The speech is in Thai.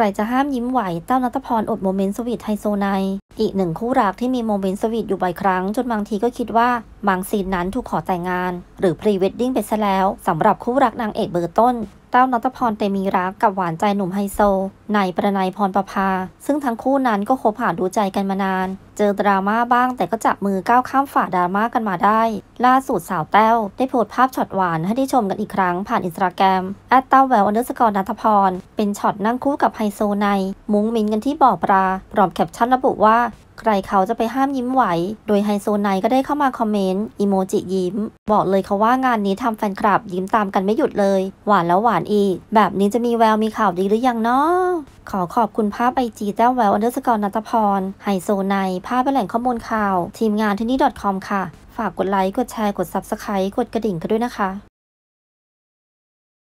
ครจะห้ามยิ้มไหวเต้านัทพรอดโมเมนต์สวีทไฮโซไนอีกหนึ่งคู่รักที่มีโมเมนต์สวีทอยู่บ่อยครั้ง จนบางทีก็คิดว่าบางซีนนั้นถูกขอแต่งงาน หรือพรีเวดดิ้งไปซะแล้วสำหรับคู่รักนางเอกเบอร์ต้นต้านัตพรเตมีรักกับหวานใจหนุ่มไฮโซนประนายพรประภาซึ่งทั้งคู่นั้นก็คบหาดูใจกันมานาน เจอดราม่าบ้างแต่ก็จับมือก้าวข้ามฝ่าดราม่ากันมาได้ ล่าสุดสาวแต้วได้โพสต์ภาพช็อตหวานให้ได้ชมกันอีกครั้งผ่านอินสตาแกรมแอตเต้าแววอันเดอร์สกอร์นัตพรเป็นช็อตนั่งคู่กับไฮโซนมุ้งมินกันที่บ่อปลาพร้อมแคปชั่นระบุว่าใครเขาจะไปห้ามยิ้มไหว โดยไฮโซไนก็ได้เข้ามาคอมเมนต์อีโมจิยิ้ม บอกเลยเขาว่างานนี้ทำแฟนคลับยิ้มตามกันไม่หยุดเลย หวานแล้วหวานอีก แบบนี้จะมีแววมีข่าวดีหรือยังเนาะขอขอบคุณภาพไอจีเจ้าแววอันเดอร์สกอร์นัตพรไฮโซไนภาพเป็นแหล่งข้อมูลข่าวทีมงานที่นี่ .com ค่ะ ฝากกดไลค์กดแชร์กด Subscribe กดกระดิ่งกันด้วยนะคะ